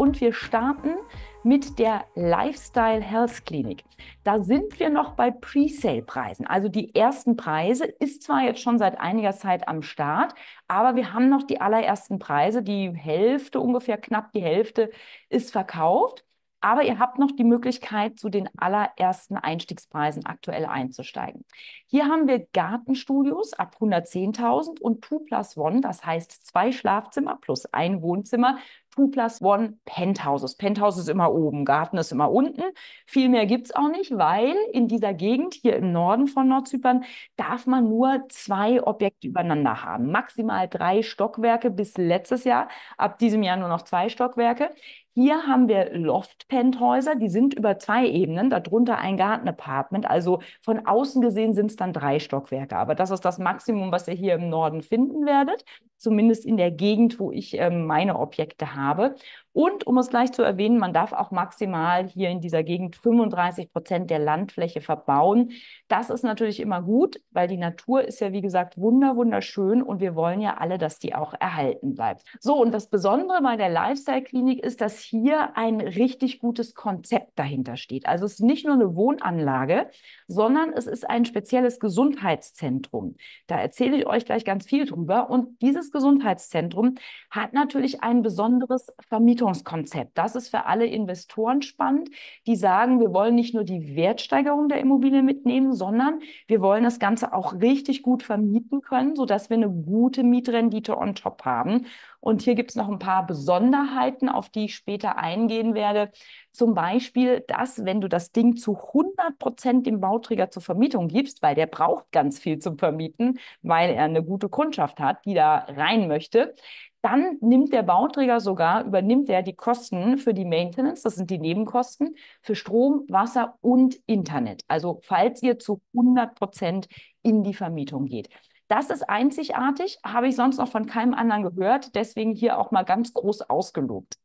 und wir starten mit der Lifestyle Health Clinic. Da sind wir noch bei Pre-Sale-Preisen. Also die ersten Preise ist zwar jetzt schon seit einiger Zeit am Start, aber wir haben noch die allerersten Preise. Die Hälfte, ungefähr knapp die Hälfte ist verkauft. Aber ihr habt noch die Möglichkeit, zu den allerersten Einstiegspreisen aktuell einzusteigen. Hier haben wir Gartenstudios ab 110.000 und 2 plus 1, das heißt zwei Schlafzimmer plus ein Wohnzimmer 2 plus 1 Penthouses. Penthouse ist immer oben, Garten ist immer unten. Viel mehr gibt es auch nicht, weil in dieser Gegend hier im Norden von Nordzypern darf man nur zwei Objekte übereinander haben. Maximal drei Stockwerke bis letztes Jahr, ab diesem Jahr nur noch zwei Stockwerke. Hier haben wir Loft-Penthäuser, die sind über zwei Ebenen, darunter ein Garten-Apartment. Also von außen gesehen sind es dann drei Stockwerke. Aber das ist das Maximum, was ihr hier im Norden finden werdet, zumindest in der Gegend, wo ich äh, meine Objekte habe. Und um es gleich zu erwähnen, man darf auch maximal hier in dieser Gegend 35 Prozent der Landfläche verbauen. Das ist natürlich immer gut, weil die Natur ist ja, wie gesagt, wunder, wunderschön und wir wollen ja alle, dass die auch erhalten bleibt. So, und das Besondere bei der Lifestyle-Klinik ist, dass hier ein richtig gutes Konzept dahinter steht. Also es ist nicht nur eine Wohnanlage, sondern es ist ein spezielles Gesundheitszentrum. Da erzähle ich euch gleich ganz viel drüber. Und dieses Gesundheitszentrum hat natürlich ein besonderes Vermietungs Vermietungskonzept. Das ist für alle Investoren spannend, die sagen, wir wollen nicht nur die Wertsteigerung der Immobilie mitnehmen, sondern wir wollen das Ganze auch richtig gut vermieten können, sodass wir eine gute Mietrendite on top haben. Und hier gibt es noch ein paar Besonderheiten, auf die ich später eingehen werde. Zum Beispiel, dass wenn du das Ding zu 100 Prozent dem Bauträger zur Vermietung gibst, weil der braucht ganz viel zum Vermieten, weil er eine gute Kundschaft hat, die da rein möchte, dann nimmt der Bauträger sogar, übernimmt er die Kosten für die Maintenance, das sind die Nebenkosten, für Strom, Wasser und Internet. Also falls ihr zu 100 Prozent in die Vermietung geht. Das ist einzigartig, habe ich sonst noch von keinem anderen gehört, deswegen hier auch mal ganz groß ausgelobt.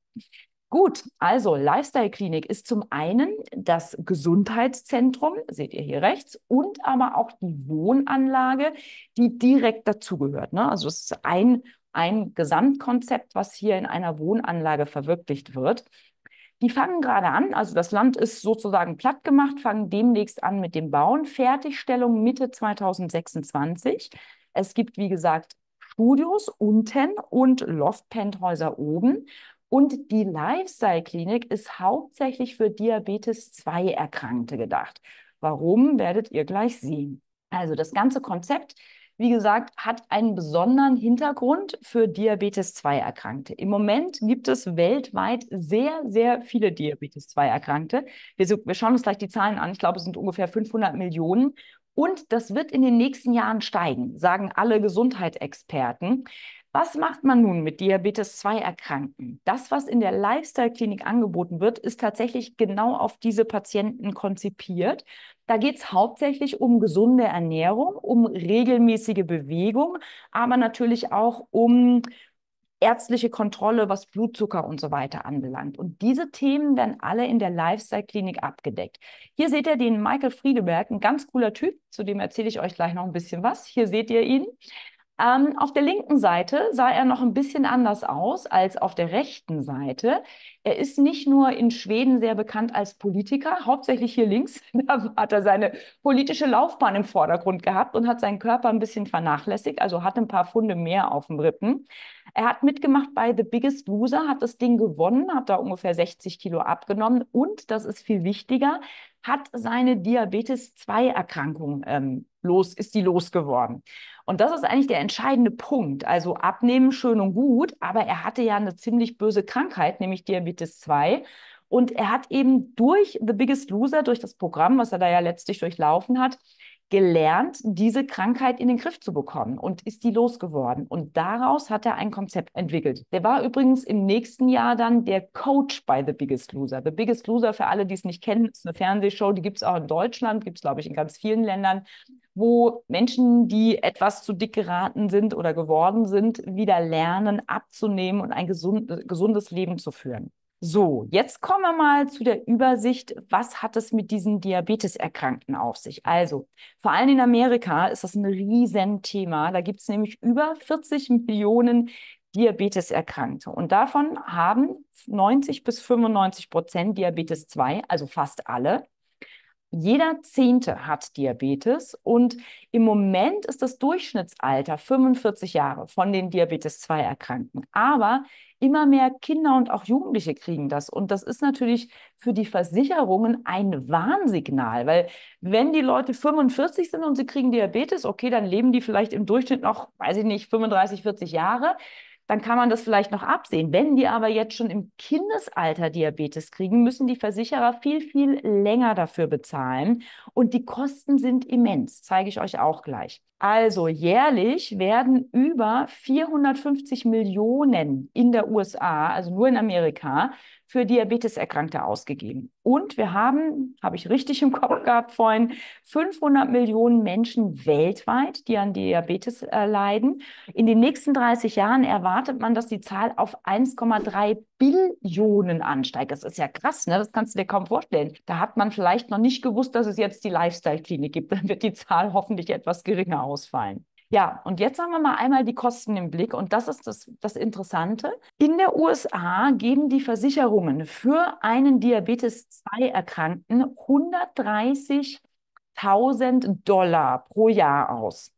Gut, also Lifestyle Klinik ist zum einen das Gesundheitszentrum, seht ihr hier rechts, und aber auch die Wohnanlage, die direkt dazugehört. Ne? Also es ist ein ein Gesamtkonzept, was hier in einer Wohnanlage verwirklicht wird. Die fangen gerade an, also das Land ist sozusagen platt gemacht, fangen demnächst an mit dem Bauen. Fertigstellung Mitte 2026. Es gibt, wie gesagt, Studios unten und Loft-Penthäuser oben. Und die Lifestyle-Klinik ist hauptsächlich für Diabetes 2-Erkrankte gedacht. Warum, werdet ihr gleich sehen. Also das ganze Konzept wie gesagt, hat einen besonderen Hintergrund für Diabetes 2 Erkrankte. Im Moment gibt es weltweit sehr, sehr viele Diabetes 2 Erkrankte. Wir, wir schauen uns gleich die Zahlen an. Ich glaube, es sind ungefähr 500 Millionen. Und das wird in den nächsten Jahren steigen, sagen alle Gesundheitsexperten. Was macht man nun mit Diabetes 2 Erkrankten? Das, was in der Lifestyle-Klinik angeboten wird, ist tatsächlich genau auf diese Patienten konzipiert. Da geht es hauptsächlich um gesunde Ernährung, um regelmäßige Bewegung, aber natürlich auch um ärztliche Kontrolle, was Blutzucker und so weiter anbelangt. Und diese Themen werden alle in der Lifestyle-Klinik abgedeckt. Hier seht ihr den Michael Friedeberg, ein ganz cooler Typ, zu dem erzähle ich euch gleich noch ein bisschen was. Hier seht ihr ihn. Ähm, auf der linken Seite sah er noch ein bisschen anders aus als auf der rechten Seite. Er ist nicht nur in Schweden sehr bekannt als Politiker, hauptsächlich hier links, da hat er seine politische Laufbahn im Vordergrund gehabt und hat seinen Körper ein bisschen vernachlässigt, also hat ein paar Funde mehr auf dem Rippen. Er hat mitgemacht bei The Biggest Loser, hat das Ding gewonnen, hat da ungefähr 60 Kilo abgenommen und, das ist viel wichtiger, hat seine Diabetes-2-Erkrankung ähm, los, ist die losgeworden. Und das ist eigentlich der entscheidende Punkt. Also abnehmen schön und gut, aber er hatte ja eine ziemlich böse Krankheit, nämlich Diabetes 2. Und er hat eben durch The Biggest Loser, durch das Programm, was er da ja letztlich durchlaufen hat, gelernt, diese Krankheit in den Griff zu bekommen und ist die losgeworden. Und daraus hat er ein Konzept entwickelt. Der war übrigens im nächsten Jahr dann der Coach bei The Biggest Loser. The Biggest Loser, für alle, die es nicht kennen, ist eine Fernsehshow, die gibt es auch in Deutschland, gibt es, glaube ich, in ganz vielen Ländern wo Menschen, die etwas zu dick geraten sind oder geworden sind, wieder lernen, abzunehmen und ein gesund, gesundes Leben zu führen. So, jetzt kommen wir mal zu der Übersicht, was hat es mit diesen Diabeteserkrankten auf sich? Also, vor allem in Amerika ist das ein Riesenthema. Da gibt es nämlich über 40 Millionen Diabeteserkrankte. Und davon haben 90 bis 95 Prozent Diabetes 2, also fast alle. Jeder Zehnte hat Diabetes und im Moment ist das Durchschnittsalter 45 Jahre von den Diabetes 2 Erkrankten. Aber immer mehr Kinder und auch Jugendliche kriegen das. Und das ist natürlich für die Versicherungen ein Warnsignal, weil wenn die Leute 45 sind und sie kriegen Diabetes, okay, dann leben die vielleicht im Durchschnitt noch, weiß ich nicht, 35, 40 Jahre dann kann man das vielleicht noch absehen. Wenn die aber jetzt schon im Kindesalter Diabetes kriegen, müssen die Versicherer viel, viel länger dafür bezahlen. Und die Kosten sind immens, zeige ich euch auch gleich. Also jährlich werden über 450 Millionen in der USA, also nur in Amerika, für Diabeteserkrankte ausgegeben. Und wir haben, habe ich richtig im Kopf gehabt vorhin, 500 Millionen Menschen weltweit, die an Diabetes äh, leiden. In den nächsten 30 Jahren erwartet man, dass die Zahl auf 1,3 Billionen ansteigt. Das ist ja krass, ne? das kannst du dir kaum vorstellen. Da hat man vielleicht noch nicht gewusst, dass es jetzt die Lifestyle-Klinik gibt. Dann wird die Zahl hoffentlich etwas geringer ausfallen. Ja, und jetzt haben wir mal einmal die Kosten im Blick und das ist das, das Interessante. In der USA geben die Versicherungen für einen Diabetes 2 Erkrankten 130.000 Dollar pro Jahr aus.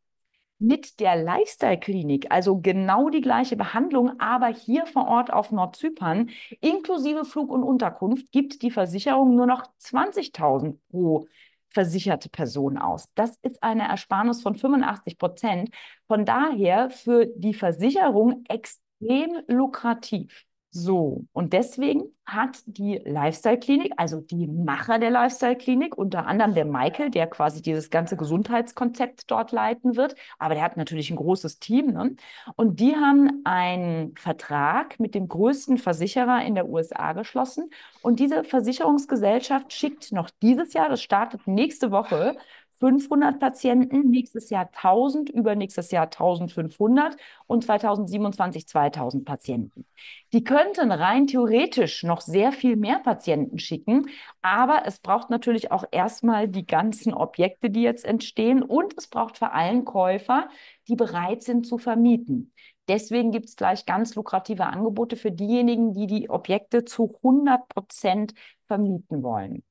Mit der Lifestyle-Klinik, also genau die gleiche Behandlung, aber hier vor Ort auf Nordzypern, inklusive Flug und Unterkunft, gibt die Versicherung nur noch 20.000 pro Jahr versicherte Person aus. Das ist eine Ersparnis von 85 Prozent. Von daher für die Versicherung extrem lukrativ. So, und deswegen hat die Lifestyle-Klinik, also die Macher der Lifestyle-Klinik, unter anderem der Michael, der quasi dieses ganze Gesundheitskonzept dort leiten wird, aber der hat natürlich ein großes Team. Ne? Und die haben einen Vertrag mit dem größten Versicherer in der USA geschlossen. Und diese Versicherungsgesellschaft schickt noch dieses Jahr, das startet nächste Woche, 500 Patienten, nächstes Jahr 1000, übernächstes Jahr 1500 und 2027 2000 Patienten. Die könnten rein theoretisch noch sehr viel mehr Patienten schicken, aber es braucht natürlich auch erstmal die ganzen Objekte, die jetzt entstehen und es braucht vor allem Käufer, die bereit sind zu vermieten. Deswegen gibt es gleich ganz lukrative Angebote für diejenigen, die die Objekte zu 100 Prozent vermieten wollen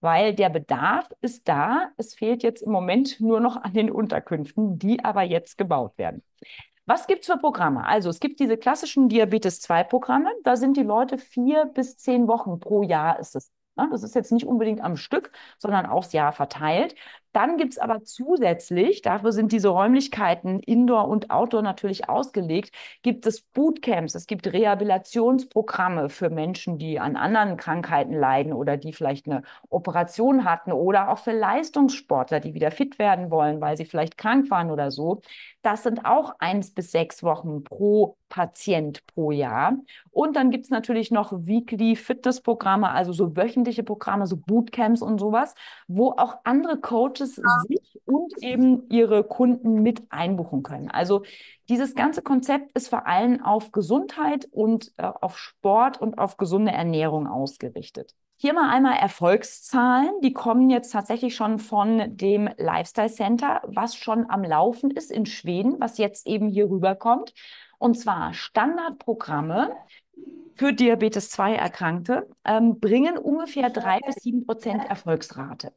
weil der Bedarf ist da. Es fehlt jetzt im Moment nur noch an den Unterkünften, die aber jetzt gebaut werden. Was gibt es für Programme? Also es gibt diese klassischen Diabetes-2-Programme. Da sind die Leute vier bis zehn Wochen pro Jahr ist es. Ne? Das ist jetzt nicht unbedingt am Stück, sondern aufs Jahr verteilt. Dann gibt es aber zusätzlich, dafür sind diese Räumlichkeiten Indoor und Outdoor natürlich ausgelegt, gibt es Bootcamps, es gibt Rehabilitationsprogramme für Menschen, die an anderen Krankheiten leiden oder die vielleicht eine Operation hatten oder auch für Leistungssportler, die wieder fit werden wollen, weil sie vielleicht krank waren oder so. Das sind auch eins bis sechs Wochen pro Patient pro Jahr. Und dann gibt es natürlich noch Weekly Fitness-Programme, also so wöchentliche Programme, so Bootcamps und sowas, wo auch andere Coaches ah. sich und eben ihre Kunden mit einbuchen können. Also dieses ganze Konzept ist vor allem auf Gesundheit und äh, auf Sport und auf gesunde Ernährung ausgerichtet. Hier mal einmal Erfolgszahlen. Die kommen jetzt tatsächlich schon von dem Lifestyle Center, was schon am Laufen ist in Schweden, was jetzt eben hier rüberkommt. Und zwar Standardprogramme für Diabetes 2 Erkrankte ähm, bringen ungefähr drei bis sieben Prozent Erfolgsrate.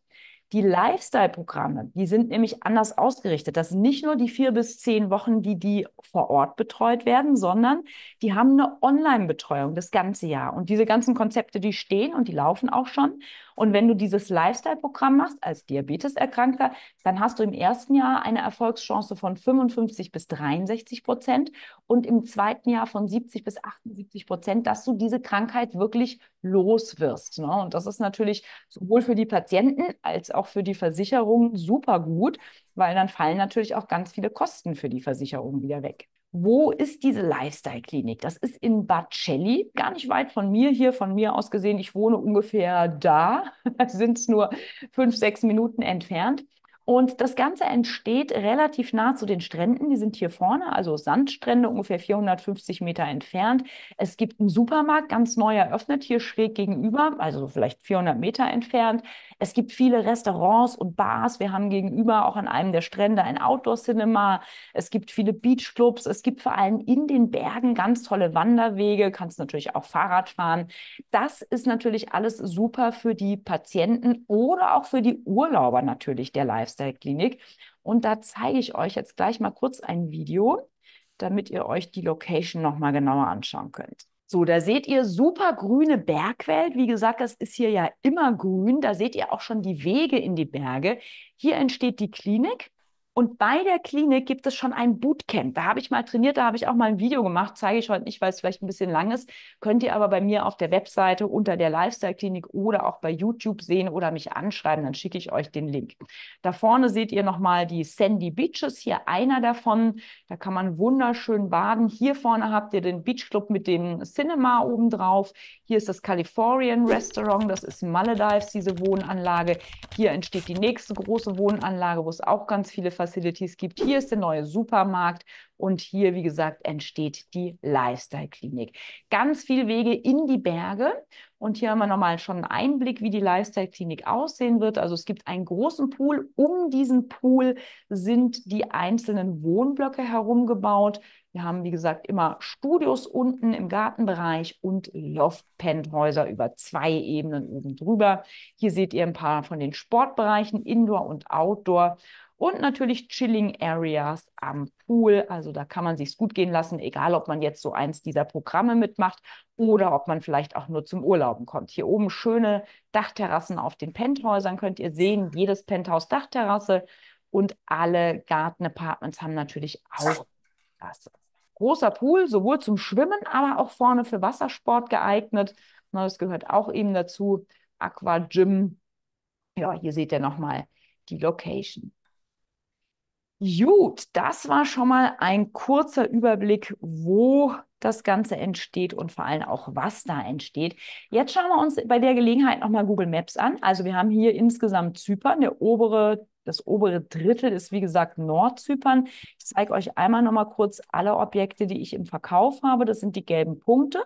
Die Lifestyle-Programme, die sind nämlich anders ausgerichtet. Das sind nicht nur die vier bis zehn Wochen, die die vor Ort betreut werden, sondern die haben eine Online-Betreuung das ganze Jahr. Und diese ganzen Konzepte, die stehen und die laufen auch schon. Und wenn du dieses Lifestyle-Programm machst als Diabeteserkrankter, dann hast du im ersten Jahr eine Erfolgschance von 55 bis 63 Prozent und im zweiten Jahr von 70 bis 78 Prozent, dass du diese Krankheit wirklich los wirst. Ne? Und das ist natürlich sowohl für die Patienten als auch für die Versicherung super gut, weil dann fallen natürlich auch ganz viele Kosten für die Versicherung wieder weg wo ist diese Lifestyle-Klinik? Das ist in Bad Celli, gar nicht weit von mir hier, von mir aus gesehen. Ich wohne ungefähr da, sind es nur fünf, sechs Minuten entfernt. Und das Ganze entsteht relativ nah zu den Stränden. Die sind hier vorne, also Sandstrände, ungefähr 450 Meter entfernt. Es gibt einen Supermarkt, ganz neu eröffnet, hier schräg gegenüber, also vielleicht 400 Meter entfernt. Es gibt viele Restaurants und Bars. Wir haben gegenüber auch an einem der Strände ein Outdoor-Cinema. Es gibt viele Beachclubs. Es gibt vor allem in den Bergen ganz tolle Wanderwege. Kannst natürlich auch Fahrrad fahren. Das ist natürlich alles super für die Patienten oder auch für die Urlauber natürlich der Lifestyle-Klinik. Und da zeige ich euch jetzt gleich mal kurz ein Video, damit ihr euch die Location nochmal genauer anschauen könnt. So, da seht ihr super grüne Bergwelt. Wie gesagt, das ist hier ja immer grün. Da seht ihr auch schon die Wege in die Berge. Hier entsteht die Klinik. Und bei der Klinik gibt es schon ein Bootcamp. Da habe ich mal trainiert, da habe ich auch mal ein Video gemacht, zeige ich heute nicht, weil es vielleicht ein bisschen lang ist. Könnt ihr aber bei mir auf der Webseite unter der Lifestyle Klinik oder auch bei YouTube sehen oder mich anschreiben, dann schicke ich euch den Link. Da vorne seht ihr nochmal die Sandy Beaches, hier einer davon. Da kann man wunderschön baden. Hier vorne habt ihr den Beach Club mit dem Cinema obendrauf. Hier ist das Californian Restaurant, das ist Maledives, diese Wohnanlage. Hier entsteht die nächste große Wohnanlage, wo es auch ganz viele Facilities gibt. Hier ist der neue Supermarkt und hier, wie gesagt, entsteht die Lifestyle-Klinik. Ganz viele Wege in die Berge. Und hier haben wir nochmal schon einen Einblick, wie die Lifestyle-Klinik aussehen wird. Also es gibt einen großen Pool. Um diesen Pool sind die einzelnen Wohnblöcke herumgebaut. Wir haben, wie gesagt, immer Studios unten im Gartenbereich und Loft-Penthäuser über zwei Ebenen oben drüber. Hier seht ihr ein paar von den Sportbereichen, Indoor und Outdoor und natürlich Chilling Areas am Pool. Also da kann man sich's gut gehen lassen, egal ob man jetzt so eins dieser Programme mitmacht oder ob man vielleicht auch nur zum Urlauben kommt. Hier oben schöne Dachterrassen auf den Penthäusern könnt ihr sehen. Jedes Penthouse Dachterrasse und alle Gartenapartments haben natürlich auch das. Großer Pool, sowohl zum Schwimmen, aber auch vorne für Wassersport geeignet. das gehört auch eben dazu. Aqua Gym. Ja, hier seht ihr nochmal die Location. Gut, das war schon mal ein kurzer Überblick, wo das Ganze entsteht und vor allem auch, was da entsteht. Jetzt schauen wir uns bei der Gelegenheit nochmal Google Maps an. Also wir haben hier insgesamt Zypern, der obere, das obere Drittel ist wie gesagt Nordzypern. Ich zeige euch einmal nochmal kurz alle Objekte, die ich im Verkauf habe. Das sind die gelben Punkte.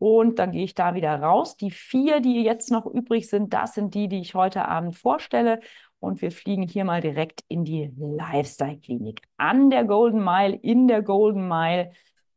Und dann gehe ich da wieder raus. Die vier, die jetzt noch übrig sind, das sind die, die ich heute Abend vorstelle. Und wir fliegen hier mal direkt in die Lifestyle-Klinik. An der Golden Mile, in der Golden Mile,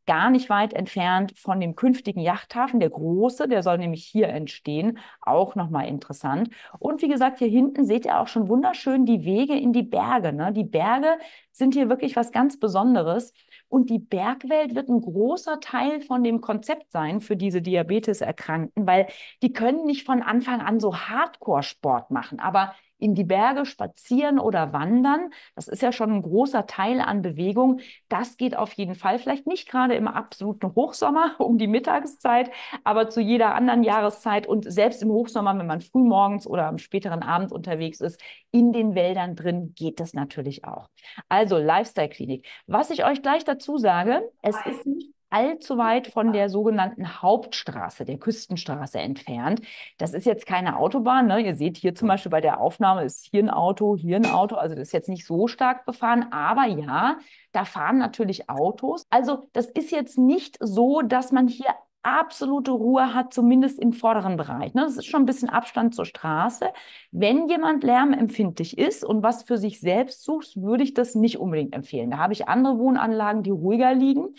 gar nicht weit entfernt von dem künftigen Yachthafen, der große, der soll nämlich hier entstehen, auch nochmal interessant. Und wie gesagt, hier hinten seht ihr auch schon wunderschön die Wege in die Berge. Ne? Die Berge sind hier wirklich was ganz Besonderes. Und die Bergwelt wird ein großer Teil von dem Konzept sein für diese Diabetes-Erkrankten, weil die können nicht von Anfang an so Hardcore-Sport machen. Aber in die Berge spazieren oder wandern, das ist ja schon ein großer Teil an Bewegung. Das geht auf jeden Fall, vielleicht nicht gerade im absoluten Hochsommer um die Mittagszeit, aber zu jeder anderen Jahreszeit und selbst im Hochsommer, wenn man frühmorgens oder am späteren Abend unterwegs ist, in den Wäldern drin geht das natürlich auch. Also Lifestyle Klinik. Was ich euch gleich dazu sage, es ist nicht allzu weit von der sogenannten Hauptstraße, der Küstenstraße entfernt. Das ist jetzt keine Autobahn. Ne? Ihr seht hier zum Beispiel bei der Aufnahme ist hier ein Auto, hier ein Auto. Also das ist jetzt nicht so stark befahren. Aber ja, da fahren natürlich Autos. Also das ist jetzt nicht so, dass man hier absolute Ruhe hat, zumindest im vorderen Bereich. Ne? Das ist schon ein bisschen Abstand zur Straße. Wenn jemand lärmempfindlich ist und was für sich selbst sucht, würde ich das nicht unbedingt empfehlen. Da habe ich andere Wohnanlagen, die ruhiger liegen.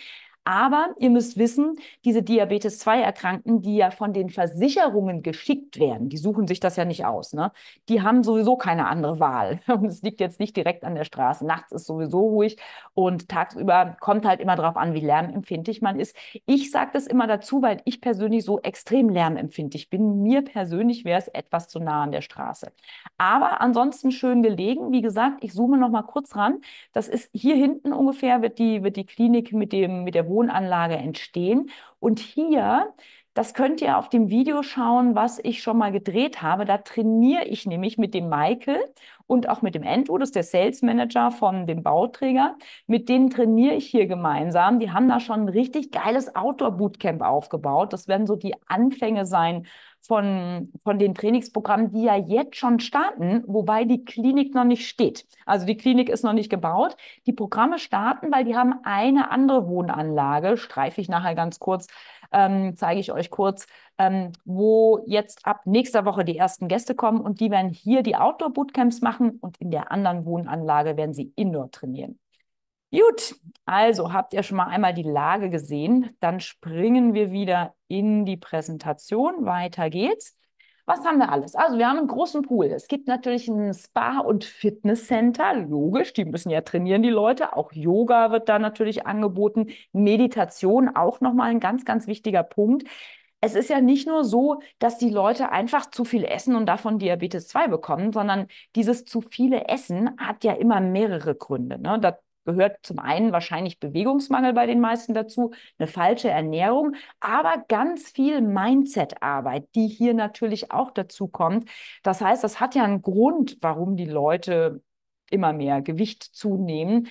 Aber ihr müsst wissen, diese Diabetes 2-Erkrankten, die ja von den Versicherungen geschickt werden, die suchen sich das ja nicht aus, ne? die haben sowieso keine andere Wahl. Und es liegt jetzt nicht direkt an der Straße. Nachts ist sowieso ruhig und tagsüber kommt halt immer darauf an, wie lärmempfindlich man ist. Ich sage das immer dazu, weil ich persönlich so extrem lärmempfindlich bin. Mir persönlich wäre es etwas zu nah an der Straße. Aber ansonsten schön gelegen. Wie gesagt, ich zoome nochmal kurz ran. Das ist hier hinten ungefähr, wird die, wird die Klinik mit, dem, mit der Wohnanlage entstehen. Und hier, das könnt ihr auf dem Video schauen, was ich schon mal gedreht habe. Da trainiere ich nämlich mit dem Michael und auch mit dem Endo, das ist der Sales Manager von dem Bauträger. Mit denen trainiere ich hier gemeinsam. Die haben da schon ein richtig geiles Outdoor-Bootcamp aufgebaut. Das werden so die Anfänge sein von, von den Trainingsprogrammen, die ja jetzt schon starten, wobei die Klinik noch nicht steht. Also die Klinik ist noch nicht gebaut. Die Programme starten, weil die haben eine andere Wohnanlage, streife ich nachher ganz kurz, ähm, zeige ich euch kurz, ähm, wo jetzt ab nächster Woche die ersten Gäste kommen und die werden hier die Outdoor-Bootcamps machen und in der anderen Wohnanlage werden sie Indoor trainieren. Gut, also habt ihr schon mal einmal die Lage gesehen. Dann springen wir wieder in die Präsentation. Weiter geht's. Was haben wir alles? Also wir haben einen großen Pool. Es gibt natürlich ein Spa- und Fitnesscenter, logisch. Die müssen ja trainieren, die Leute. Auch Yoga wird da natürlich angeboten. Meditation auch nochmal ein ganz, ganz wichtiger Punkt. Es ist ja nicht nur so, dass die Leute einfach zu viel essen und davon Diabetes 2 bekommen, sondern dieses zu viele Essen hat ja immer mehrere Gründe. Ne? Da gehört zum einen wahrscheinlich Bewegungsmangel bei den meisten dazu, eine falsche Ernährung, aber ganz viel Mindset-Arbeit, die hier natürlich auch dazu kommt. Das heißt, das hat ja einen Grund, warum die Leute immer mehr Gewicht zunehmen.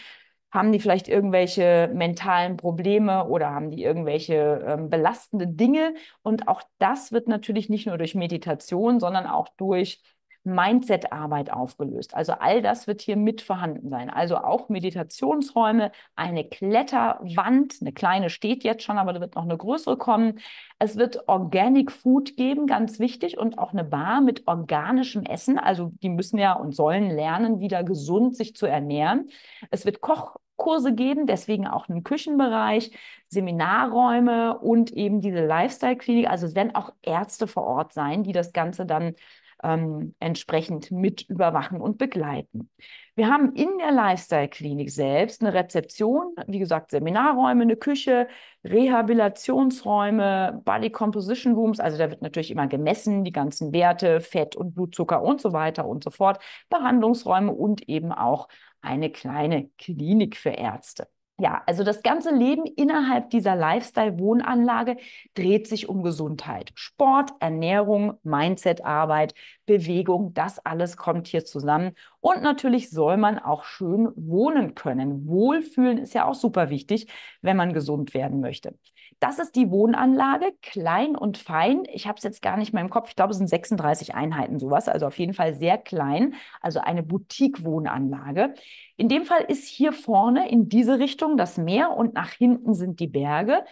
Haben die vielleicht irgendwelche mentalen Probleme oder haben die irgendwelche ähm, belastende Dinge? Und auch das wird natürlich nicht nur durch Meditation, sondern auch durch Mindset-Arbeit aufgelöst. Also all das wird hier mit vorhanden sein. Also auch Meditationsräume, eine Kletterwand, eine kleine steht jetzt schon, aber da wird noch eine größere kommen. Es wird Organic Food geben, ganz wichtig, und auch eine Bar mit organischem Essen. Also die müssen ja und sollen lernen, wieder gesund sich zu ernähren. Es wird Koch Kurse geben, deswegen auch einen Küchenbereich, Seminarräume und eben diese Lifestyle-Klinik. Also es werden auch Ärzte vor Ort sein, die das Ganze dann ähm, entsprechend mit überwachen und begleiten. Wir haben in der Lifestyle-Klinik selbst eine Rezeption, wie gesagt, Seminarräume, eine Küche, Rehabilitationsräume, Body Composition Rooms, also da wird natürlich immer gemessen, die ganzen Werte, Fett und Blutzucker und so weiter und so fort, Behandlungsräume und eben auch eine kleine Klinik für Ärzte ja, also das ganze Leben innerhalb dieser Lifestyle-Wohnanlage dreht sich um Gesundheit. Sport, Ernährung, Mindset-Arbeit, Bewegung, das alles kommt hier zusammen. Und natürlich soll man auch schön wohnen können. Wohlfühlen ist ja auch super wichtig, wenn man gesund werden möchte. Das ist die Wohnanlage, klein und fein. Ich habe es jetzt gar nicht mehr im Kopf. Ich glaube, es sind 36 Einheiten, sowas. Also auf jeden Fall sehr klein. Also eine Boutique-Wohnanlage. In dem Fall ist hier vorne in diese Richtung das Meer und nach hinten sind die Berge.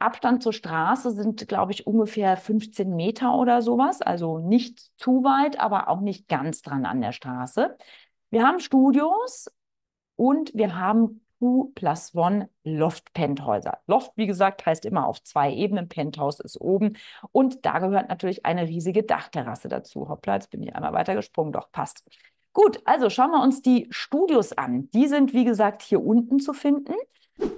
Abstand zur Straße sind, glaube ich, ungefähr 15 Meter oder sowas. Also nicht zu weit, aber auch nicht ganz dran an der Straße. Wir haben Studios und wir haben Who Plus One Loft Penthäuser. Loft, wie gesagt, heißt immer auf zwei Ebenen, Penthouse ist oben und da gehört natürlich eine riesige Dachterrasse dazu. Hoppla, jetzt bin ich einmal weitergesprungen, doch passt. Gut, also schauen wir uns die Studios an. Die sind, wie gesagt, hier unten zu finden.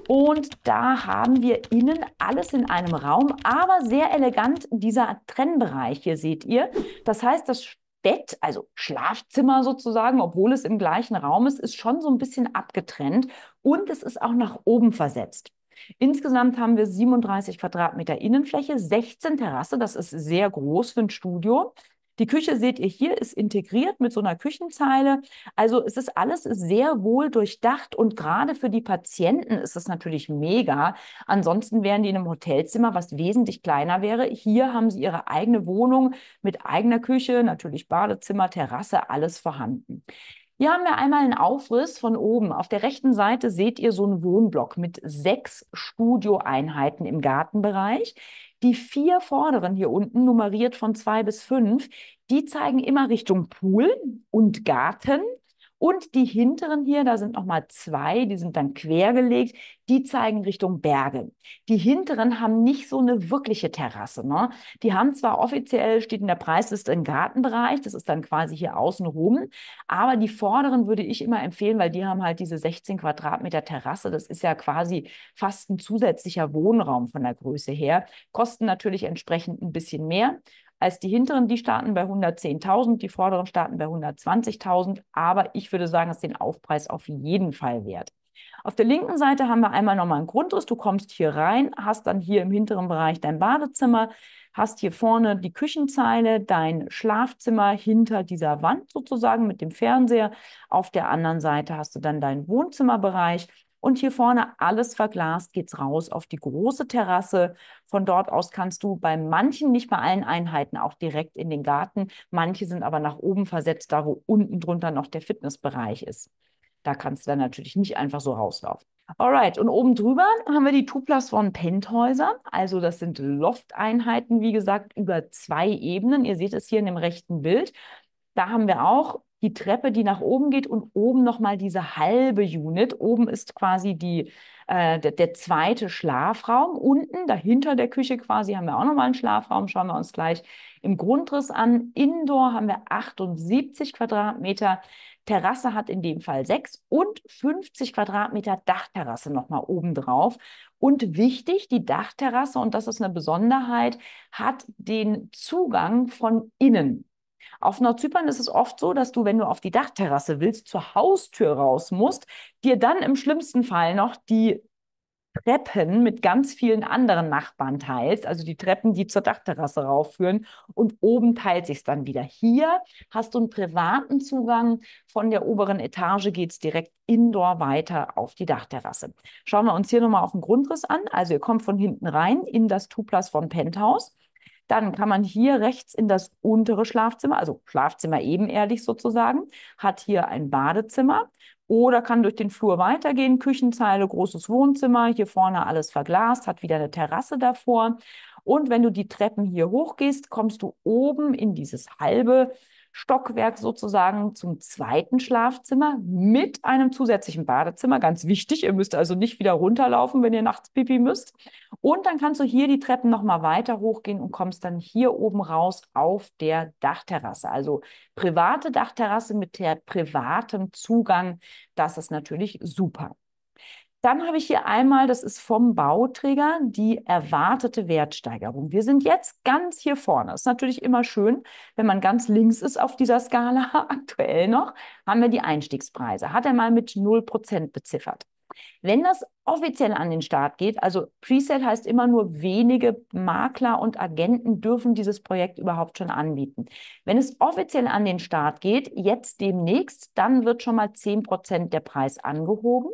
Und da haben wir innen alles in einem Raum, aber sehr elegant dieser Trennbereich. Hier seht ihr. Das heißt, das Bett, also Schlafzimmer sozusagen, obwohl es im gleichen Raum ist, ist schon so ein bisschen abgetrennt und es ist auch nach oben versetzt. Insgesamt haben wir 37 Quadratmeter Innenfläche, 16 Terrasse, das ist sehr groß für ein Studio. Die Küche seht ihr hier, ist integriert mit so einer Küchenzeile. Also es ist alles sehr wohl durchdacht und gerade für die Patienten ist es natürlich mega. Ansonsten wären die in einem Hotelzimmer, was wesentlich kleiner wäre. Hier haben sie ihre eigene Wohnung mit eigener Küche, natürlich Badezimmer, Terrasse, alles vorhanden. Hier haben wir einmal einen Aufriss von oben. Auf der rechten Seite seht ihr so einen Wohnblock mit sechs Studioeinheiten im Gartenbereich. Die vier vorderen hier unten, nummeriert von zwei bis fünf, die zeigen immer Richtung Pool und Garten. Und die hinteren hier, da sind nochmal zwei, die sind dann quergelegt, die zeigen Richtung Berge. Die hinteren haben nicht so eine wirkliche Terrasse. Ne? Die haben zwar offiziell, steht in der Preisliste, einen Gartenbereich, das ist dann quasi hier außen rum, aber die vorderen würde ich immer empfehlen, weil die haben halt diese 16 Quadratmeter Terrasse. Das ist ja quasi fast ein zusätzlicher Wohnraum von der Größe her. Kosten natürlich entsprechend ein bisschen mehr als die hinteren, die starten bei 110.000, die vorderen starten bei 120.000. Aber ich würde sagen, es ist den Aufpreis auf jeden Fall wert. Auf der linken Seite haben wir einmal nochmal einen Grundriss. Du kommst hier rein, hast dann hier im hinteren Bereich dein Badezimmer, hast hier vorne die Küchenzeile, dein Schlafzimmer hinter dieser Wand sozusagen mit dem Fernseher. Auf der anderen Seite hast du dann deinen Wohnzimmerbereich und hier vorne alles verglast, geht's raus auf die große Terrasse. Von dort aus kannst du bei manchen, nicht bei allen Einheiten, auch direkt in den Garten. Manche sind aber nach oben versetzt, da wo unten drunter noch der Fitnessbereich ist. Da kannst du dann natürlich nicht einfach so rauslaufen. Alright, und oben drüber haben wir die Tuplas von Penthäusern. Also das sind Lofteinheiten, wie gesagt, über zwei Ebenen. Ihr seht es hier in dem rechten Bild. Da haben wir auch die Treppe, die nach oben geht und oben nochmal diese halbe Unit. Oben ist quasi die, äh, der, der, zweite Schlafraum. Unten, dahinter der Küche quasi, haben wir auch nochmal einen Schlafraum. Schauen wir uns gleich im Grundriss an. Indoor haben wir 78 Quadratmeter. Terrasse hat in dem Fall 6 und 50 Quadratmeter Dachterrasse nochmal oben drauf. Und wichtig, die Dachterrasse, und das ist eine Besonderheit, hat den Zugang von innen. Auf Nordzypern ist es oft so, dass du, wenn du auf die Dachterrasse willst, zur Haustür raus musst, dir dann im schlimmsten Fall noch die Treppen mit ganz vielen anderen Nachbarn teilst, also die Treppen, die zur Dachterrasse raufführen und oben teilt sich dann wieder. Hier hast du einen privaten Zugang, von der oberen Etage geht es direkt indoor weiter auf die Dachterrasse. Schauen wir uns hier nochmal auf den Grundriss an. Also ihr kommt von hinten rein in das Tuplas von Penthouse dann kann man hier rechts in das untere Schlafzimmer, also Schlafzimmer ebenerdig sozusagen, hat hier ein Badezimmer oder kann durch den Flur weitergehen, Küchenzeile, großes Wohnzimmer, hier vorne alles verglast, hat wieder eine Terrasse davor. Und wenn du die Treppen hier hochgehst, kommst du oben in dieses halbe Stockwerk sozusagen zum zweiten Schlafzimmer mit einem zusätzlichen Badezimmer. Ganz wichtig, ihr müsst also nicht wieder runterlaufen, wenn ihr nachts pipi müsst. Und dann kannst du hier die Treppen nochmal weiter hochgehen und kommst dann hier oben raus auf der Dachterrasse. Also private Dachterrasse mit privatem Zugang, das ist natürlich super. Dann habe ich hier einmal, das ist vom Bauträger, die erwartete Wertsteigerung. Wir sind jetzt ganz hier vorne. Ist natürlich immer schön, wenn man ganz links ist auf dieser Skala, aktuell noch, haben wir die Einstiegspreise. Hat er mal mit 0% beziffert. Wenn das offiziell an den Start geht, also Presale heißt immer nur wenige Makler und Agenten dürfen dieses Projekt überhaupt schon anbieten. Wenn es offiziell an den Start geht, jetzt demnächst, dann wird schon mal 10 der Preis angehoben.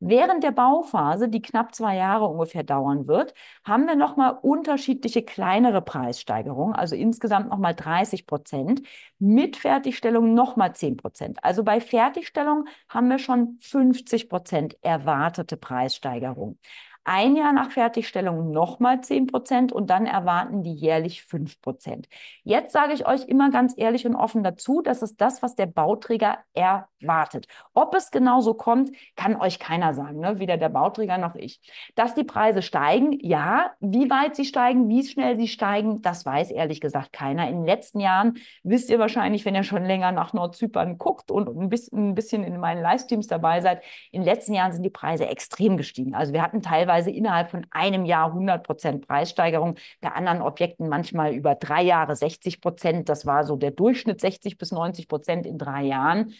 Während der Bauphase, die knapp zwei Jahre ungefähr dauern wird, haben wir nochmal unterschiedliche kleinere Preissteigerungen, also insgesamt nochmal 30 Prozent, mit Fertigstellung nochmal 10 Prozent. Also bei Fertigstellung haben wir schon 50 Prozent erwartete Preissteigerung ein Jahr nach Fertigstellung nochmal 10 Prozent und dann erwarten die jährlich 5 Prozent. Jetzt sage ich euch immer ganz ehrlich und offen dazu, das ist das, was der Bauträger erwartet. Ob es genauso kommt, kann euch keiner sagen, ne? weder der Bauträger noch ich. Dass die Preise steigen, ja. Wie weit sie steigen, wie schnell sie steigen, das weiß ehrlich gesagt keiner. In den letzten Jahren wisst ihr wahrscheinlich, wenn ihr schon länger nach Nordzypern guckt und ein bisschen, ein bisschen in meinen Livestreams dabei seid, in den letzten Jahren sind die Preise extrem gestiegen. Also wir hatten teilweise teilweise innerhalb von einem Jahr 100 Prozent Preissteigerung, bei anderen Objekten manchmal über drei Jahre 60 Prozent. Das war so der Durchschnitt 60 bis 90 Prozent in drei Jahren.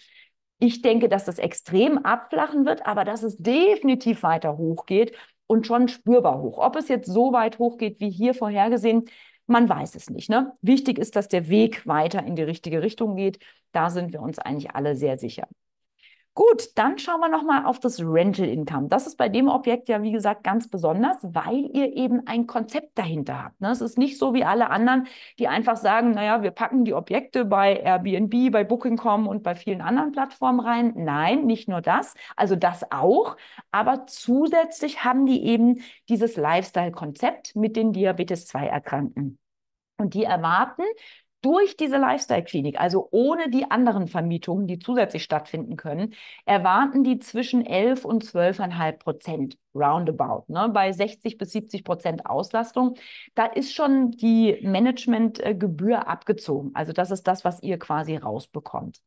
Ich denke, dass das extrem abflachen wird, aber dass es definitiv weiter hochgeht und schon spürbar hoch. Ob es jetzt so weit hochgeht wie hier vorhergesehen, man weiß es nicht. Ne? Wichtig ist, dass der Weg weiter in die richtige Richtung geht. Da sind wir uns eigentlich alle sehr sicher. Gut, dann schauen wir nochmal auf das Rental Income. Das ist bei dem Objekt ja, wie gesagt, ganz besonders, weil ihr eben ein Konzept dahinter habt. Ne? Es ist nicht so wie alle anderen, die einfach sagen, naja, wir packen die Objekte bei Airbnb, bei Booking.com und bei vielen anderen Plattformen rein. Nein, nicht nur das, also das auch, aber zusätzlich haben die eben dieses Lifestyle-Konzept mit den Diabetes 2-Erkrankten. Und die erwarten durch diese Lifestyle-Klinik, also ohne die anderen Vermietungen, die zusätzlich stattfinden können, erwarten die zwischen 11 und 12,5 Prozent roundabout. Ne? Bei 60 bis 70 Prozent Auslastung, da ist schon die Managementgebühr abgezogen. Also das ist das, was ihr quasi rausbekommt.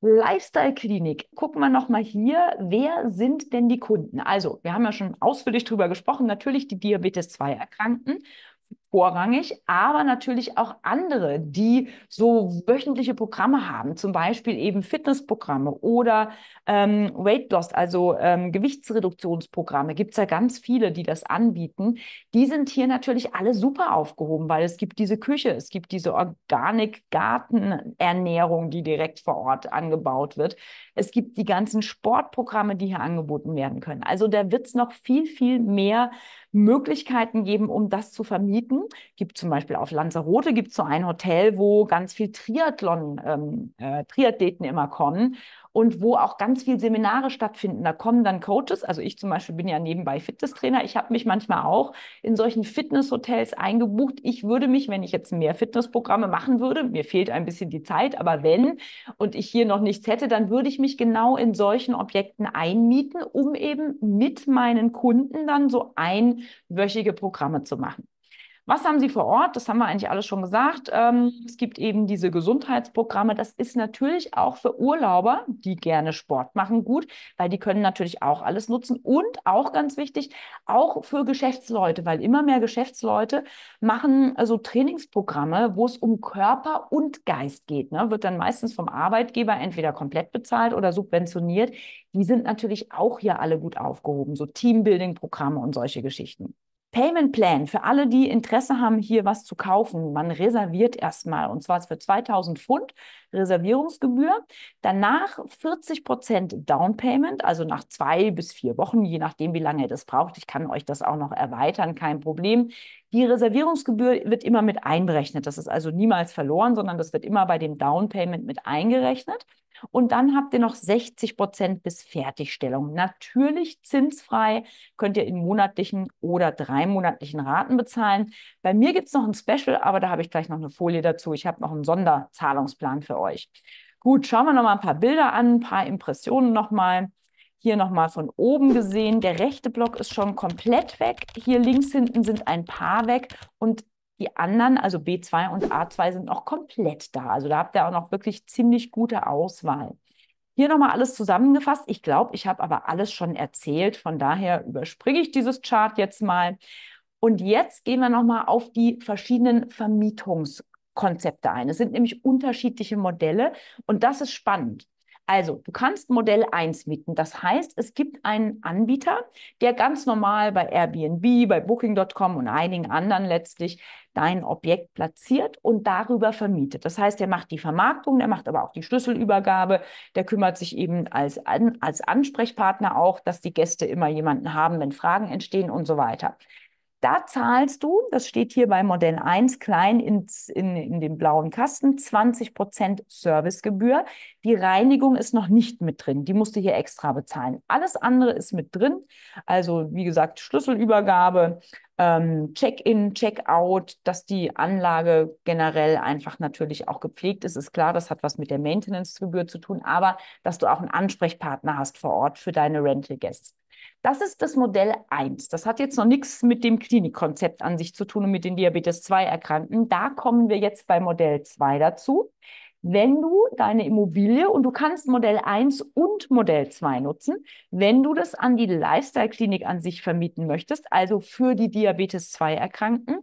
Lifestyle-Klinik. Gucken wir nochmal hier, wer sind denn die Kunden? Also, wir haben ja schon ausführlich darüber gesprochen, natürlich die Diabetes 2-Erkrankten vorrangig, aber natürlich auch andere, die so wöchentliche Programme haben, zum Beispiel eben Fitnessprogramme oder ähm, Weight Loss, also ähm, Gewichtsreduktionsprogramme, gibt es ja ganz viele, die das anbieten. Die sind hier natürlich alle super aufgehoben, weil es gibt diese Küche, es gibt diese Organik-Gartenernährung, die direkt vor Ort angebaut wird. Es gibt die ganzen Sportprogramme, die hier angeboten werden können. Also da wird es noch viel, viel mehr Möglichkeiten geben, um das zu vermieten. Norwegen gibt zum Beispiel auf Lanzarote gibt so ein Hotel, wo ganz viel Triathlon, ähm, äh, Triathleten immer kommen und wo auch ganz viel Seminare stattfinden. Da kommen dann Coaches, also ich zum Beispiel bin ja nebenbei Fitnesstrainer. Ich habe mich manchmal auch in solchen Fitnesshotels eingebucht. Ich würde mich, wenn ich jetzt mehr Fitnessprogramme machen würde, mir fehlt ein bisschen die Zeit, aber wenn und ich hier noch nichts hätte, dann würde ich mich genau in solchen Objekten einmieten, um eben mit meinen Kunden dann so einwöchige Programme zu machen. Was haben Sie vor Ort? Das haben wir eigentlich alles schon gesagt. Ähm, es gibt eben diese Gesundheitsprogramme. Das ist natürlich auch für Urlauber, die gerne Sport machen, gut, weil die können natürlich auch alles nutzen. Und auch ganz wichtig, auch für Geschäftsleute, weil immer mehr Geschäftsleute machen so also Trainingsprogramme, wo es um Körper und Geist geht. Ne? Wird dann meistens vom Arbeitgeber entweder komplett bezahlt oder subventioniert. Die sind natürlich auch hier alle gut aufgehoben, so Teambuilding-Programme und solche Geschichten. Payment Plan für alle, die Interesse haben, hier was zu kaufen. Man reserviert erstmal und zwar für 2000 Pfund Reservierungsgebühr. Danach 40 Prozent Down Payment, also nach zwei bis vier Wochen, je nachdem, wie lange ihr das braucht. Ich kann euch das auch noch erweitern, kein Problem. Die Reservierungsgebühr wird immer mit einberechnet. Das ist also niemals verloren, sondern das wird immer bei dem Down Payment mit eingerechnet. Und dann habt ihr noch 60 Prozent bis Fertigstellung. Natürlich zinsfrei könnt ihr in monatlichen oder dreimonatlichen Raten bezahlen. Bei mir gibt es noch ein Special, aber da habe ich gleich noch eine Folie dazu. Ich habe noch einen Sonderzahlungsplan für euch. Gut, schauen wir noch mal ein paar Bilder an, ein paar Impressionen noch mal. Hier nochmal von oben gesehen. Der rechte Block ist schon komplett weg. Hier links hinten sind ein paar weg. Und die anderen, also B2 und A2, sind noch komplett da. Also da habt ihr auch noch wirklich ziemlich gute Auswahl. Hier nochmal alles zusammengefasst. Ich glaube, ich habe aber alles schon erzählt. Von daher überspringe ich dieses Chart jetzt mal. Und jetzt gehen wir nochmal auf die verschiedenen Vermietungskonzepte ein. Es sind nämlich unterschiedliche Modelle und das ist spannend. Also, du kannst Modell 1 mieten. Das heißt, es gibt einen Anbieter, der ganz normal bei Airbnb, bei Booking.com und einigen anderen letztlich dein Objekt platziert und darüber vermietet. Das heißt, der macht die Vermarktung, der macht aber auch die Schlüsselübergabe, der kümmert sich eben als, als Ansprechpartner auch, dass die Gäste immer jemanden haben, wenn Fragen entstehen und so weiter. Da zahlst du, das steht hier bei Modell 1 klein ins, in, in dem blauen Kasten, 20 Prozent Servicegebühr. Die Reinigung ist noch nicht mit drin. Die musst du hier extra bezahlen. Alles andere ist mit drin. Also, wie gesagt, Schlüsselübergabe, ähm, Check-in, Check-out, dass die Anlage generell einfach natürlich auch gepflegt ist, ist klar, das hat was mit der Maintenance-Gebühr zu tun, aber dass du auch einen Ansprechpartner hast vor Ort für deine Rental-Guests. Das ist das Modell 1. Das hat jetzt noch nichts mit dem Klinikkonzept an sich zu tun und mit den Diabetes 2 Erkrankten. Da kommen wir jetzt bei Modell 2 dazu. Wenn du deine Immobilie und du kannst Modell 1 und Modell 2 nutzen, wenn du das an die Lifestyle Klinik an sich vermieten möchtest, also für die Diabetes 2 Erkrankten,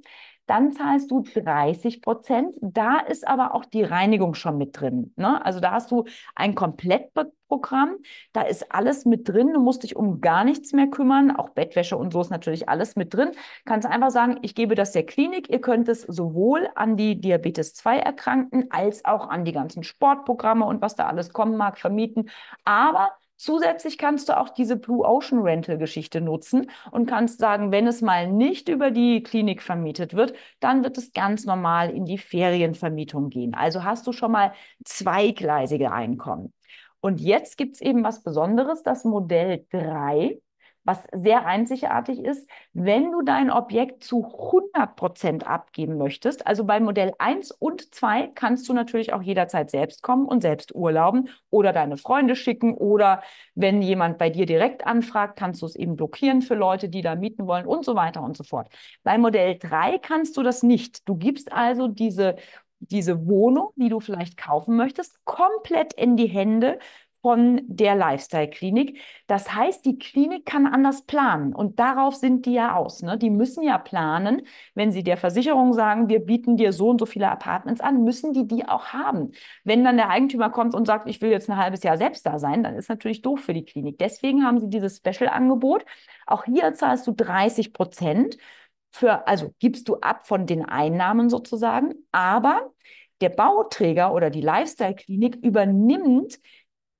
dann zahlst du 30 Prozent. Da ist aber auch die Reinigung schon mit drin. Ne? Also da hast du ein Komplettprogramm, da ist alles mit drin, du musst dich um gar nichts mehr kümmern, auch Bettwäsche und so ist natürlich alles mit drin. Kannst einfach sagen, ich gebe das der Klinik, ihr könnt es sowohl an die Diabetes 2 Erkrankten als auch an die ganzen Sportprogramme und was da alles kommen mag vermieten, aber Zusätzlich kannst du auch diese Blue Ocean Rental Geschichte nutzen und kannst sagen, wenn es mal nicht über die Klinik vermietet wird, dann wird es ganz normal in die Ferienvermietung gehen. Also hast du schon mal zweigleisige Einkommen. Und jetzt gibt es eben was Besonderes, das Modell 3 was sehr einzigartig ist, wenn du dein Objekt zu 100 Prozent abgeben möchtest. Also bei Modell 1 und 2 kannst du natürlich auch jederzeit selbst kommen und selbst urlauben oder deine Freunde schicken oder wenn jemand bei dir direkt anfragt, kannst du es eben blockieren für Leute, die da mieten wollen und so weiter und so fort. Bei Modell 3 kannst du das nicht. Du gibst also diese diese Wohnung, die du vielleicht kaufen möchtest, komplett in die Hände von der Lifestyle-Klinik. Das heißt, die Klinik kann anders planen und darauf sind die ja aus. Ne? Die müssen ja planen, wenn sie der Versicherung sagen, wir bieten dir so und so viele Apartments an, müssen die die auch haben. Wenn dann der Eigentümer kommt und sagt, ich will jetzt ein halbes Jahr selbst da sein, dann ist natürlich doof für die Klinik. Deswegen haben sie dieses Special-Angebot. Auch hier zahlst du 30 Prozent. Für, also gibst du ab von den Einnahmen sozusagen, aber der Bauträger oder die Lifestyle-Klinik übernimmt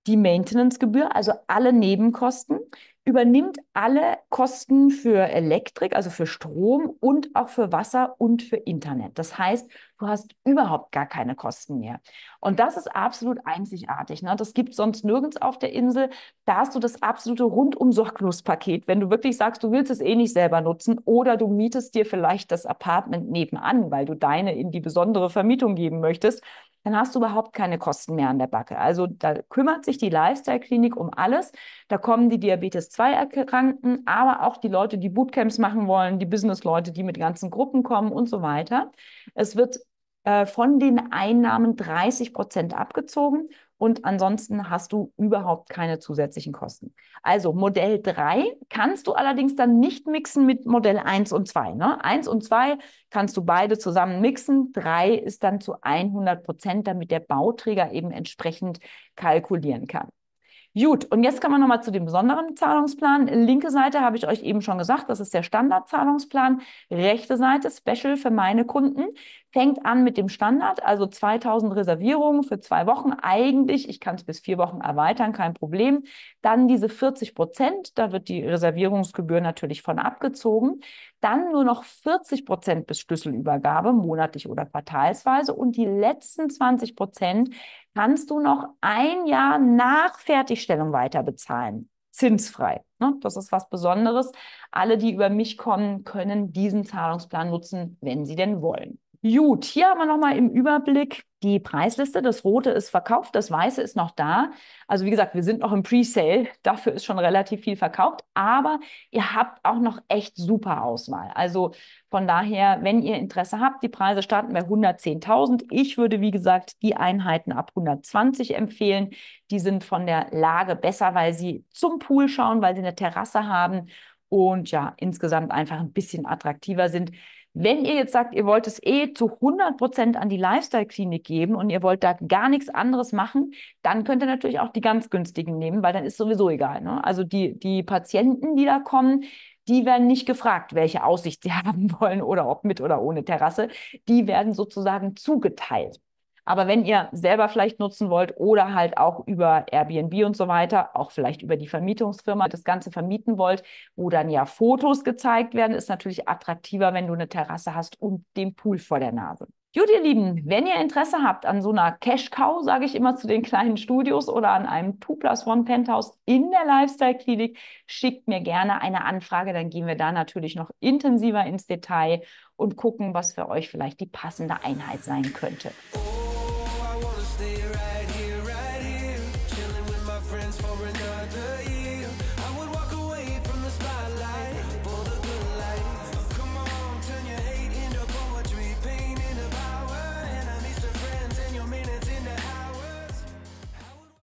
die Maintenance-Gebühr, also alle Nebenkosten, übernimmt alle Kosten für Elektrik, also für Strom und auch für Wasser und für Internet. Das heißt, du hast überhaupt gar keine Kosten mehr. Und das ist absolut einzigartig. Ne? Das gibt es sonst nirgends auf der Insel. Da hast du das absolute Rundum-Sorglos-Paket, wenn du wirklich sagst, du willst es eh nicht selber nutzen oder du mietest dir vielleicht das Apartment nebenan, weil du deine in die besondere Vermietung geben möchtest dann hast du überhaupt keine Kosten mehr an der Backe. Also da kümmert sich die Lifestyle-Klinik um alles. Da kommen die Diabetes-2-Erkrankten, aber auch die Leute, die Bootcamps machen wollen, die Business-Leute, die mit ganzen Gruppen kommen und so weiter. Es wird äh, von den Einnahmen 30 Prozent abgezogen und ansonsten hast du überhaupt keine zusätzlichen Kosten. Also Modell 3 kannst du allerdings dann nicht mixen mit Modell 1 und 2. Ne? 1 und 2 kannst du beide zusammen mixen, 3 ist dann zu 100 Prozent, damit der Bauträger eben entsprechend kalkulieren kann. Gut, und jetzt kommen wir nochmal zu dem besonderen Zahlungsplan. Linke Seite habe ich euch eben schon gesagt, das ist der Standardzahlungsplan. Rechte Seite, Special für meine Kunden, fängt an mit dem Standard, also 2000 Reservierungen für zwei Wochen. Eigentlich, ich kann es bis vier Wochen erweitern, kein Problem. Dann diese 40 Prozent, da wird die Reservierungsgebühr natürlich von abgezogen. Dann nur noch 40 Prozent bis Schlüsselübergabe, monatlich oder quartalsweise. Und die letzten 20 Prozent kannst du noch ein Jahr nach Fertigstellung weiter bezahlen. Zinsfrei. Ne? Das ist was Besonderes. Alle, die über mich kommen, können diesen Zahlungsplan nutzen, wenn sie denn wollen. Gut, hier haben wir nochmal im Überblick die Preisliste. Das rote ist verkauft, das weiße ist noch da. Also wie gesagt, wir sind noch im Pre-Sale. Dafür ist schon relativ viel verkauft. Aber ihr habt auch noch echt super Auswahl. Also von daher, wenn ihr Interesse habt, die Preise starten bei 110.000. Ich würde, wie gesagt, die Einheiten ab 120 empfehlen. Die sind von der Lage besser, weil sie zum Pool schauen, weil sie eine Terrasse haben und ja, insgesamt einfach ein bisschen attraktiver sind. Wenn ihr jetzt sagt, ihr wollt es eh zu 100 Prozent an die Lifestyle-Klinik geben und ihr wollt da gar nichts anderes machen, dann könnt ihr natürlich auch die ganz günstigen nehmen, weil dann ist sowieso egal. Ne? Also die, die Patienten, die da kommen, die werden nicht gefragt, welche Aussicht sie haben wollen oder ob mit oder ohne Terrasse. Die werden sozusagen zugeteilt. Aber wenn ihr selber vielleicht nutzen wollt oder halt auch über Airbnb und so weiter, auch vielleicht über die Vermietungsfirma das Ganze vermieten wollt, wo dann ja Fotos gezeigt werden, ist natürlich attraktiver, wenn du eine Terrasse hast und den Pool vor der Nase. Gut, ihr Lieben, wenn ihr Interesse habt an so einer Cash-Cow, sage ich immer zu den kleinen Studios oder an einem 2 plus 1 Penthouse in der Lifestyle-Klinik, schickt mir gerne eine Anfrage, dann gehen wir da natürlich noch intensiver ins Detail und gucken, was für euch vielleicht die passende Einheit sein könnte.